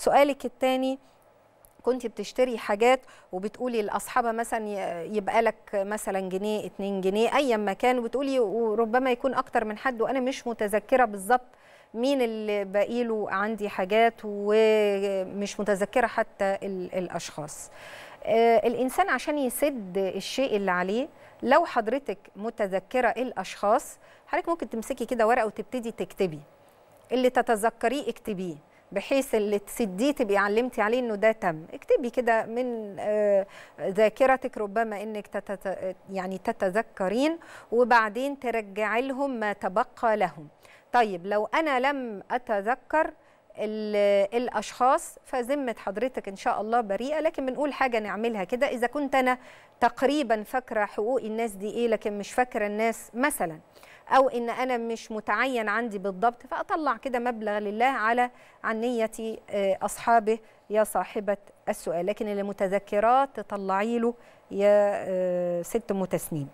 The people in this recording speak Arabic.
سؤالك الثاني كنت بتشتري حاجات وبتقولي لاصحابها مثلا يبقى لك مثلا جنيه 2 جنيه ايا ما كان وبتقولي وربما يكون اكتر من حد وانا مش متذكره بالظبط مين اللي باقي له عندي حاجات ومش متذكره حتى الاشخاص آه، الانسان عشان يسد الشيء اللي عليه لو حضرتك متذكره الاشخاص حضرتك ممكن تمسكي كده ورقه وتبتدي تكتبي اللي تتذكريه اكتبيه بحيث اللي تسديه تبقي علمتي عليه انه ده تم اكتبي كده من آه، ذاكرتك ربما انك تتت... يعني تتذكرين وبعدين ترجعي لهم ما تبقى لهم طيب لو انا لم اتذكر الاشخاص فذمه حضرتك ان شاء الله بريئه لكن بنقول حاجه نعملها كده اذا كنت انا تقريبا فاكره حقوق الناس دي ايه لكن مش فاكره الناس مثلا او ان انا مش متعين عندي بالضبط فاطلع كده مبلغ لله على عن نيه آه، اصحابه يا صاحبه السؤال لكن اللي متذكرات تطلعي له يا آه، ست ام تسنيم